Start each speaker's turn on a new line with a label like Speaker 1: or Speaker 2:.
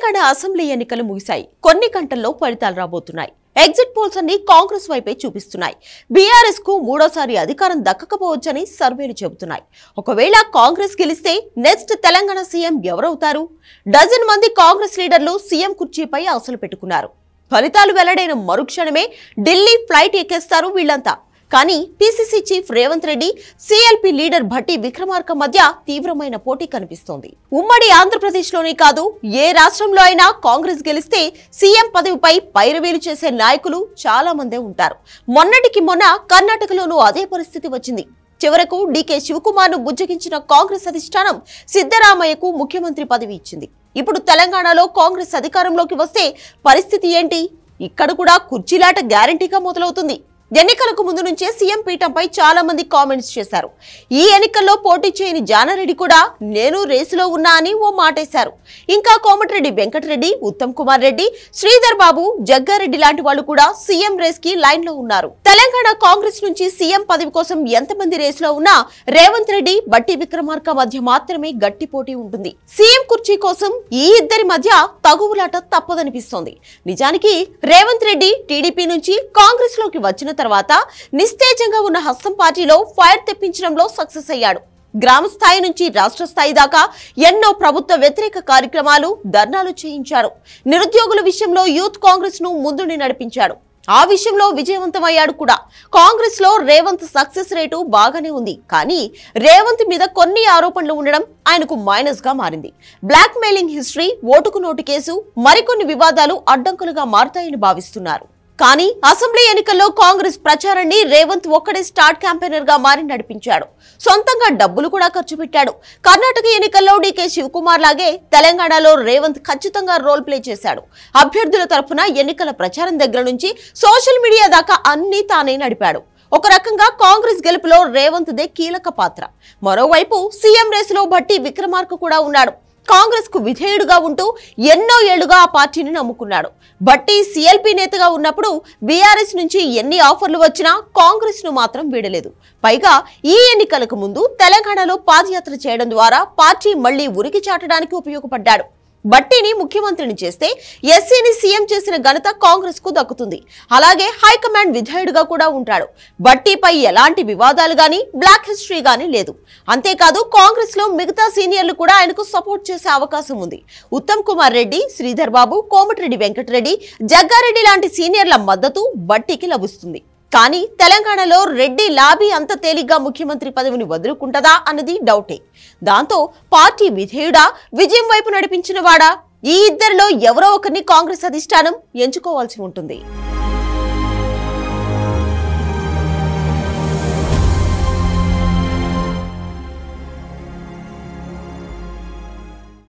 Speaker 1: Telangana assembly ఎన్నికలు ముగిశాయి కొన్ని గంటల్లో ఫలితాలు రాబోతున్నాయి ఎగ్జిట్ పోల్స్ అన్ని కాంగ్రెస్ వైపే చూపిస్తున్నాయి బీఆర్ఎస్ కు మూడోసారి అధికారం దక్కకపోవచ్చని సర్వేలు చెబుతున్నాయి ఒకవేళ కాంగ్రెస్ గెలిస్తే నెక్స్ట్ తెలంగాణ సీఎం ఎవరవుతారు డజన్ మంది కాంగ్రెస్ లీడర్లు సీఎం కుర్చీపై ఆశలు పెట్టుకున్నారు ఫలితాలు వెల్లడైన మరుక్షణమే ఢిల్లీ ఫ్లైట్ ఎక్కేస్తారు వీళ్లంతా కానీ PCC chief Revanth Reddy CLP leader Bhatti Vikramarka మధ్య తీవ్రమైన పోటీ కనిపిస్తోంది ఉమ్మడి ఆంధ్రప్రదేశ్లోనే కాదు ఏ రాష్ట్రంలో అయినా కాంగ్రెస్ గెలిస్తే సీఎం పదవిపై పైరవీలు చేసే నాయకులు చాలా మందే ఉంటారు మొన్నటికి మొన్న కర్ణాటకలోనూ అదే పరిస్థితి వచ్చింది చివరకు డీకే శివకుమార్ను బుజ్జగించిన కాంగ్రెస్ అధిష్టానం సిద్ధరామయ్యకు ముఖ్యమంత్రి పదవి ఇచ్చింది ఇప్పుడు తెలంగాణలో కాంగ్రెస్ అధికారంలోకి వస్తే పరిస్థితి ఏంటి ఇక్కడ కూడా కుర్చీలాట గ్యారంటీగా మొదలవుతుంది ఎన్నికలకు ముందు నుంచే సీఎం పీఠంపై చాలా మంది కామెంట్స్ చేశారు ఈ ఎన్నికల్లో పోటీ చేయని జానారెడ్డి కూడా నేను రేసులో ఉన్నా అని ఓ మాటేశారు ఇంకా కోమటిరెడ్డి వెంకటరెడ్డి ఉత్తమ్ కుమార్ రెడ్డి శ్రీధర్ బాబు జగ్గారెడ్డి లాంటి వాళ్ళు కూడా సీఎం రేస్ కి లైన్ లో ఉన్నారు తెలంగాణ కాంగ్రెస్ నుంచి సీఎం పదవి కోసం ఎంతమంది రేసులో ఉన్నా రేవంత్ రెడ్డి బట్టి విక్రమార్క మధ్య మాత్రమే గట్టి పోటీ ఉంటుంది సీఎం కుర్చీ కోసం ఈ ఇద్దరి మధ్య తగువులాట తప్పదనిపిస్తోంది నిజానికి రేవంత్ రెడ్డి టీడీపీ నుంచి కాంగ్రెస్ లోకి వచ్చిన తర్వాత నిస్తేజంగా ఉన్న హస్తం పార్టీలో ఫైర్ తెప్పించడంలో సక్సెస్ అయ్యాడు గ్రామ స్థాయి నుంచి రాష్ట్ర స్థాయి దాకా ఎన్నో ప్రభుత్వ వ్యతిరేక కార్యక్రమాలు ధర్నాలు చేయించారు నిరుద్యోగుల విషయంలో యూత్ కాంగ్రెస్ ను ముందుండి నడిపించాడు ఆ విషయంలో విజయవంతమయ్యాడు కూడా కాంగ్రెస్ లో రేవంత్ సక్సెస్ రేటు బాగానే ఉంది కానీ రేవంత్ మీద కొన్ని ఆరోపణలు ఉండడం ఆయనకు మైనస్ గా మారింది బ్లాక్ మెయిలింగ్ హిస్టరీ ఓటుకు నోటు కేసు మరికొన్ని వివాదాలు అడ్డంకులుగా మారుతాయని భావిస్తున్నారు కానీ అసెంబ్లీ ఎన్నికల్లో కాంగ్రెస్ ప్రచారాన్ని రేవంత్ ఒక్కడే స్టార్ట్ క్యాంపెయినర్ గా మారి నడిపించాడు సొంతంగా డబ్బులు కూడా ఖర్చు పెట్టాడు కర్ణాటక ఎన్నికల్లో డీకే శివకుమార్ లాగే తెలంగాణలో రేవంత్ ఖచ్చితంగా రోల్ ప్లే చేశాడు అభ్యర్థుల తరఫున ఎన్నికల ప్రచారం దగ్గర నుంచి సోషల్ మీడియా దాకా అన్ని తానే నడిపాడు ఒక రకంగా కాంగ్రెస్ గెలుపులో రేవంత్ దే కీలక పాత్ర మరోవైపు సీఎం రేసులో భట్టి విక్రమార్క కూడా ఉన్నాడు కాంగ్రెస్ కు విధేయుడుగా ఉంటూ ఎన్నో ఏళ్లుగా ఆ పార్టీని నమ్ముకున్నాడు బట్టి సిఎల్పి నేతగా ఉన్నప్పుడు బీఆర్ఎస్ నుంచి ఎన్ని ఆఫర్లు వచ్చినా కాంగ్రెస్ ను మాత్రం వీడలేదు పైగా ఈ ఎన్నికలకు ముందు తెలంగాణలో పాదయాత్ర చేయడం ద్వారా పార్టీ మళ్లీ ఉరికి చాటడానికి ఉపయోగపడ్డాడు బట్టిని ముఖ్యమంత్రిని చేస్తే ఎస్సీని సీఎం చేసిన ఘనత కాంగ్రెస్ కు దక్కుతుంది అలాగే హైకమాండ్ విధేయుడుగా కూడా ఉంటాడు బట్టిపై ఎలాంటి వివాదాలు గాని బ్లాక్ హిస్టరీ గాని లేదు అంతేకాదు కాంగ్రెస్ లో మిగతా సీనియర్లు కూడా ఆయనకు సపోర్ట్ చేసే అవకాశం ఉంది ఉత్తమ్ కుమార్ రెడ్డి శ్రీధర్ బాబు కోమటిరెడ్డి వెంకటరెడ్డి జగ్గారెడ్డి లాంటి సీనియర్ల మద్దతు బట్టికి లభిస్తుంది కానీ తెలంగాణలో రెడ్డి లాబీ అంత తేలిగ్గా ముఖ్యమంత్రి పదవిని వదులుకుంటదా అన్నది డౌటే దాంతో పార్టీ విధేయుడా విజయం వైపు నడిపించిన ఈ ఇద్దరిలో ఎవరో ఒకరిని కాంగ్రెస్ అధిష్టానం ఎంచుకోవాల్సి ఉంటుంది